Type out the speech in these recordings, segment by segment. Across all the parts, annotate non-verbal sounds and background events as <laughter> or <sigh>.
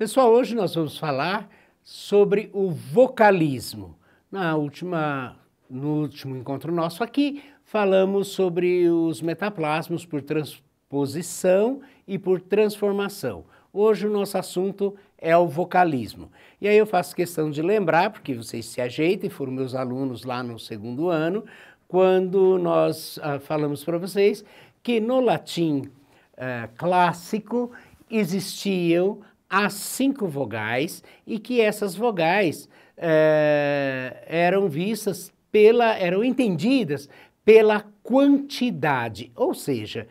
Pessoal, hoje nós vamos falar sobre o vocalismo. Na última, no último encontro nosso aqui, falamos sobre os metaplasmos por transposição e por transformação. Hoje o nosso assunto é o vocalismo. E aí eu faço questão de lembrar, porque vocês se ajeitem, foram meus alunos lá no segundo ano, quando nós ah, falamos para vocês que no latim ah, clássico existiam há cinco vogais e que essas vogais é, eram vistas pela, eram entendidas pela quantidade, ou seja,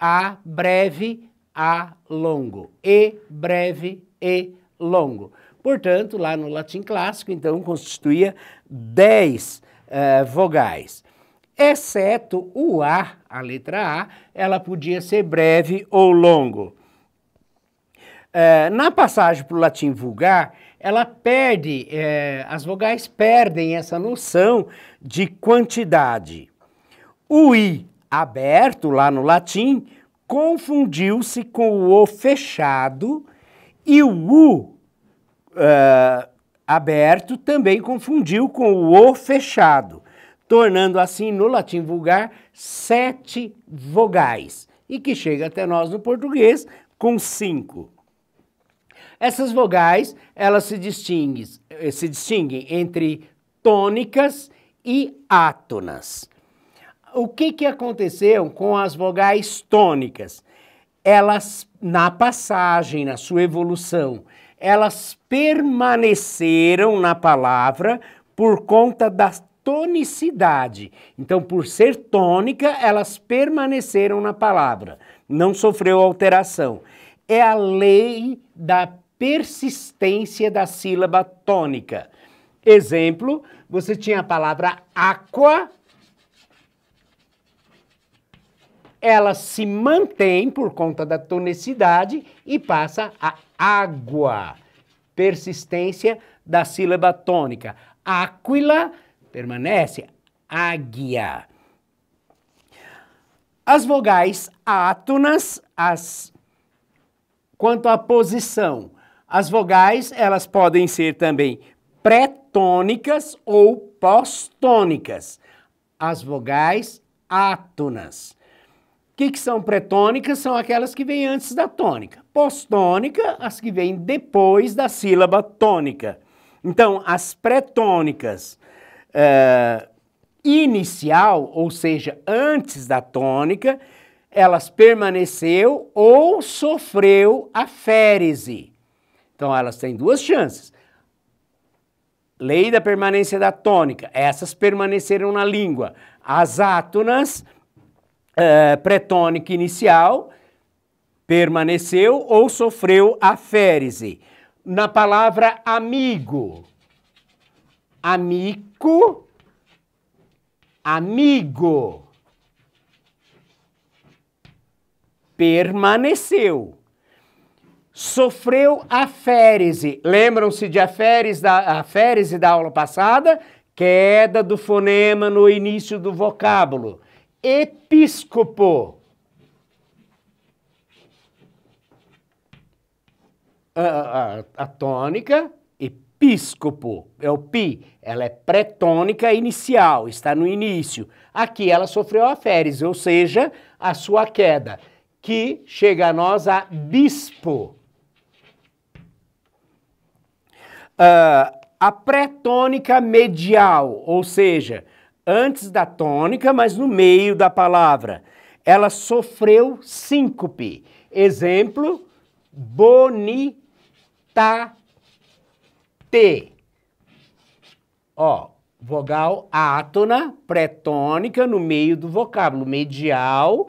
a breve, a longo, e breve, e longo. Portanto, lá no latim clássico, então, constituía dez eh, vogais. Exceto o A, a letra A, ela podia ser breve ou longo. Eh, na passagem para o latim vulgar, ela perde, é, as vogais perdem essa noção de quantidade. O i aberto lá no latim confundiu-se com o o fechado e o u uh, aberto também confundiu com o o fechado, tornando assim no latim vulgar sete vogais e que chega até nós no português com cinco. Essas vogais, elas se distinguem, eh, se distinguem entre tônicas e átonas. O que, que aconteceu com as vogais tônicas? Elas, na passagem, na sua evolução, elas permaneceram na palavra por conta da tonicidade. Então, por ser tônica, elas permaneceram na palavra, não sofreu alteração. É a lei da persistência da sílaba tônica. Exemplo, você tinha a palavra aqua, ela se mantém por conta da tonicidade e passa a água. Persistência da sílaba tônica. Aquila permanece águia. As vogais átonas, as quanto à posição, as vogais, elas podem ser também pré-tônicas ou pós-tônicas. As vogais átonas. O que, que são pretônicas? São aquelas que vêm antes da tônica. Postônica, as que vêm depois da sílaba tônica. Então, as pretônicas uh, inicial, ou seja, antes da tônica, elas permaneceu ou sofreu a férise. Então elas têm duas chances. Lei da permanência da tônica, essas permaneceram na língua. As átonas, eh, pré-tônica inicial, permaneceu ou sofreu a férise. Na palavra amigo, amico, amigo, permaneceu sofreu aférese. Lembram-se de aférese da, aférese da aula passada? Queda do fonema no início do vocábulo. Episcopo. A, a, a tônica, episcopo, é o pi, ela é pré-tônica inicial, está no início. Aqui ela sofreu a férise, ou seja, a sua queda, que chega a nós a bispo. uh, a pré-tônica medial, ou seja, antes da tônica, mas no meio da palavra. Ela sofreu síncope. Exemplo, t. Ó, vogal átona, pré-tônica, no meio do vocábulo medial,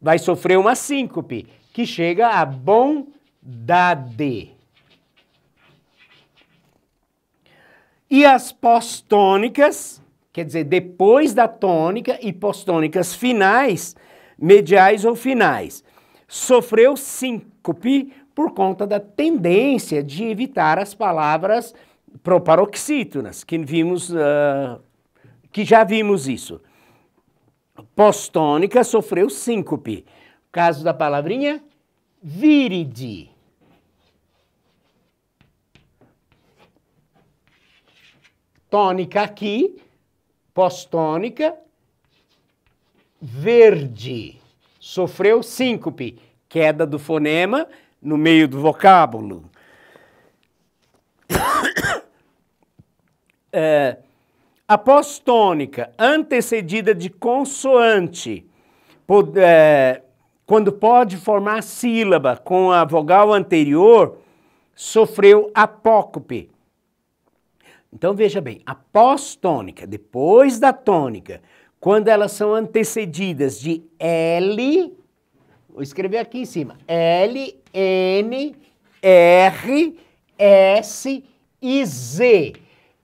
vai sofrer uma síncope, que chega a bondade. E as pós-tônicas, quer dizer, depois da tônica e pós-tônicas finais, mediais ou finais, sofreu síncope por conta da tendência de evitar as palavras proparoxítonas, que vimos, uh, que já vimos isso. Pós-tônica sofreu síncope. Caso da palavrinha viride. tônica aqui, pós-tônica, verde. Sofreu síncope, queda do fonema no meio do vocábulo. <coughs> é, após tônica, antecedida de consoante, pod, é, quando pode formar sílaba com a vogal anterior, sofreu apócope, então veja bem, após tônica, depois da tônica, quando elas são antecedidas de L, vou escrever aqui em cima, L, N, R, S e Z.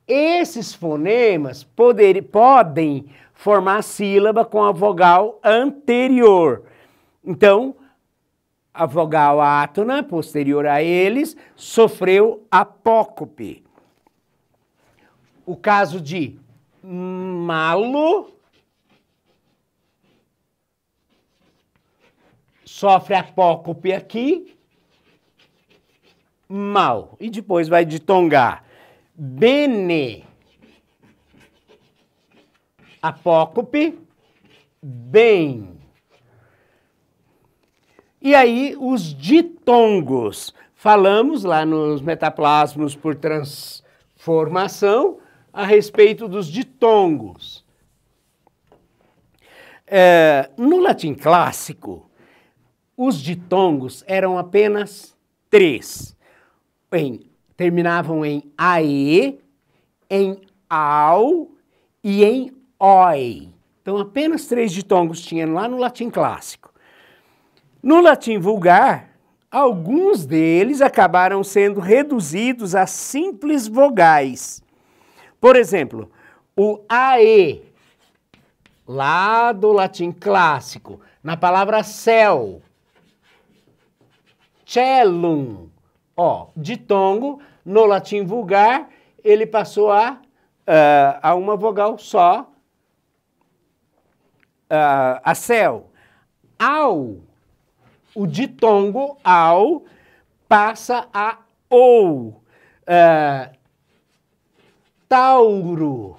Esses fonemas poder, podem formar sílaba com a vogal anterior. Então, a vogal átona, posterior a eles, sofreu apócope o caso de malo sofre apócope aqui, mal. E depois vai ditongar. Bene, apócope, bem. E aí, os ditongos. Falamos lá nos metaplasmos por transformação a respeito dos ditongos. É, no latim clássico, os ditongos eram apenas três. Em, terminavam em ae, em ao e em oi. Então, apenas três ditongos tinham lá no latim clássico. No latim vulgar, alguns deles acabaram sendo reduzidos a simples vogais. Por exemplo, o AE, lá do latim clássico, na palavra céu, cellum, ó, ditongo, no latim vulgar, ele passou a, uh, a uma vogal só, uh, a céu. Ao, o ditongo ao passa a ou. Uh, Tauro.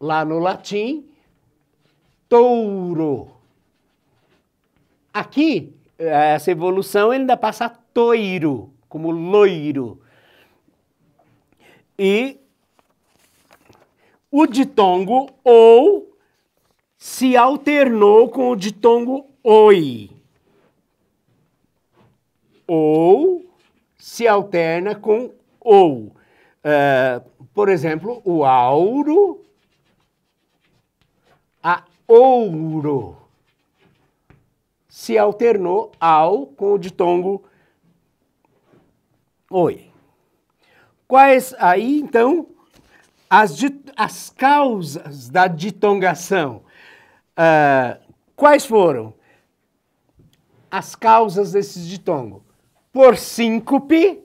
Lá no latim, touro. Aqui, essa evolução ele ainda passa toiro, como loiro. E o ditongo ou se alternou com o ditongo oi. Ou se alterna com ou. É, por exemplo, o auro, a ouro se alternou ao com o ditongo oi. Quais aí então as, as causas da ditongação? Uh, quais foram as causas desses ditongo? Por síncope,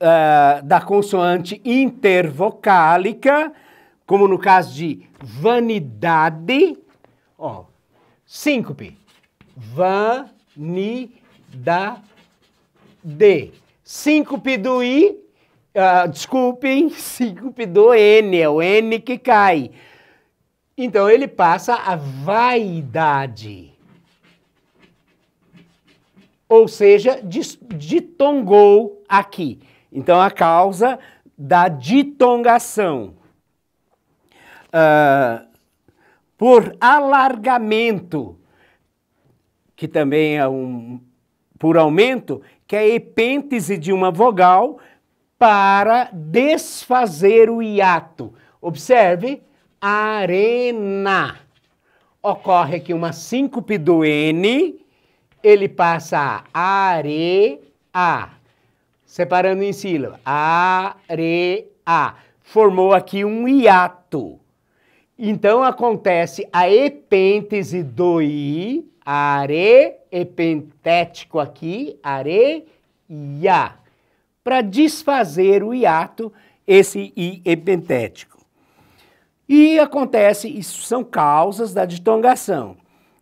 uh, da consoante intervocálica, como no caso de vanidade, ó, síncope, vanidade. Síncope do I, uh, desculpem, <laughs> síncope do N, é o N que cai. Então ele passa a vaidade. Ou seja, ditongou aqui. Então, a causa da ditongação. Uh, por alargamento, que também é um. por aumento, que é a epêntese de uma vogal para desfazer o hiato. Observe, arena. Ocorre aqui uma síncope do N, ele passa a are, a separando em sílaba. a Formou aqui um hiato. Então acontece a epêntese do i, re epentético aqui, areia. Para desfazer o hiato, esse i epentético. E acontece, isso são causas da ditongação.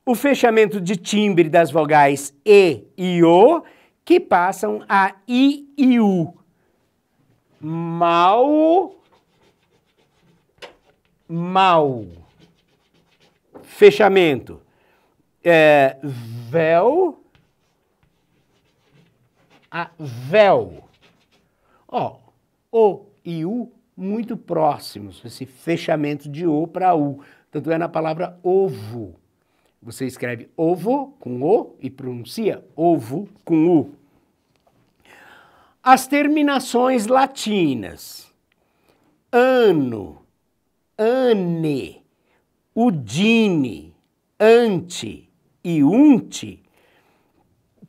O fechamento de timbre das vogais e e o que passam a I e U. Mal, mal. Fechamento. É, véu, a véu. Ó, O e U muito próximos, esse fechamento de O para U. Tanto é na palavra ovo. Você escreve ovo com O e pronuncia ovo com U. As terminações latinas. Ano, ane, udine, ante e unte,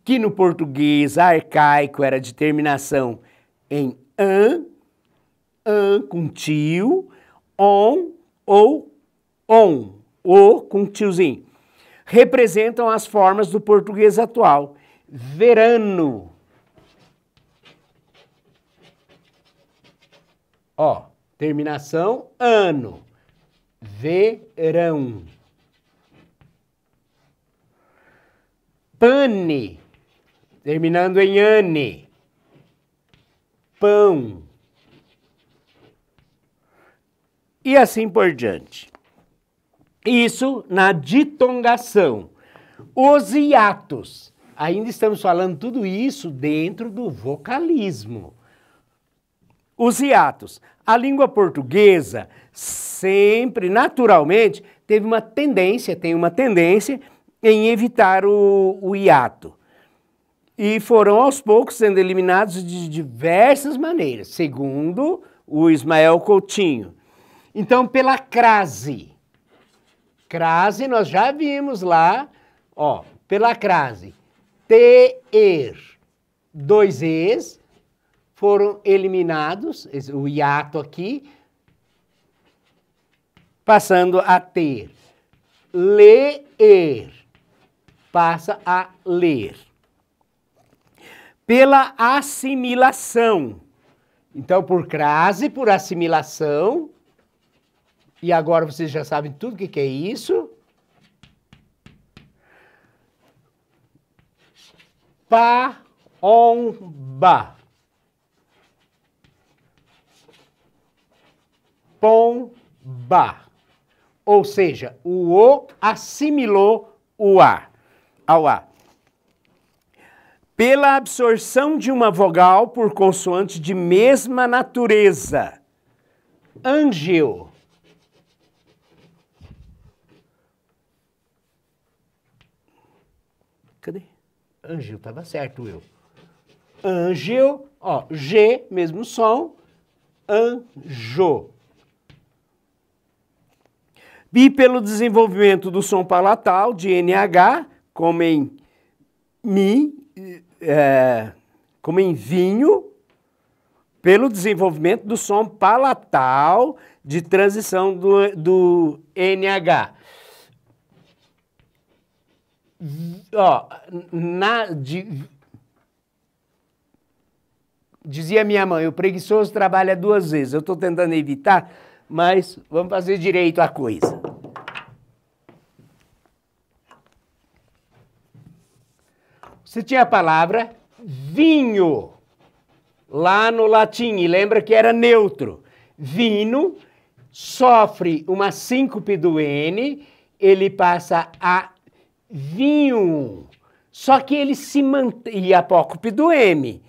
que no português arcaico era de terminação em an, an com tio, on ou on, o com tiozinho representam as formas do português atual. Verano. Ó, terminação ano. Verão. Pane, terminando em ane. Pão. E assim por diante. Isso na ditongação. Os hiatos. Ainda estamos falando tudo isso dentro do vocalismo. Os hiatos. A língua portuguesa sempre, naturalmente, teve uma tendência, tem uma tendência em evitar o, o hiato. E foram aos poucos sendo eliminados de diversas maneiras, segundo o Ismael Coutinho. Então, pela crase Crase, nós já vimos lá, ó, pela crase. Ter, dois E's foram eliminados, o hiato aqui, passando a ter. Ler, passa a ler. Pela assimilação. Então, por crase, por assimilação, e agora vocês já sabem tudo o que, que é isso. Pomba. Pomba. Ou seja, o O assimilou o A ao A. Pela absorção de uma vogal por consoante de mesma natureza. Angel. Cadê? Angel, estava certo eu. Angel, ó, G, mesmo som, anjo. E pelo desenvolvimento do som palatal, de NH, como em mi, é, como em vinho, pelo desenvolvimento do som palatal de transição do, do NH. Ó, na, de, dizia minha mãe, o preguiçoso trabalha duas vezes. Eu estou tentando evitar, mas vamos fazer direito a coisa. Você tinha a palavra vinho lá no latim, e lembra que era neutro. Vino sofre uma síncope do N, ele passa a vinho. Só que ele se mantém, e é apócope do M,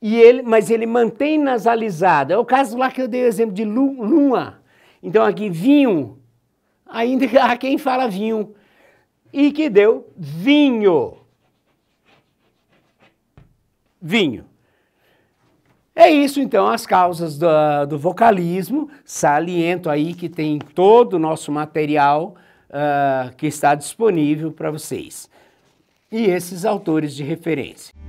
e ele, mas ele mantém nasalizado É o caso lá que eu dei o exemplo de lua. Então aqui, vinho, ainda há quem fala vinho, e que deu vinho. Vinho. É isso, então, as causas do, do vocalismo. Saliento aí que tem todo o nosso material ah, que está disponível para vocês. E esses autores de referência.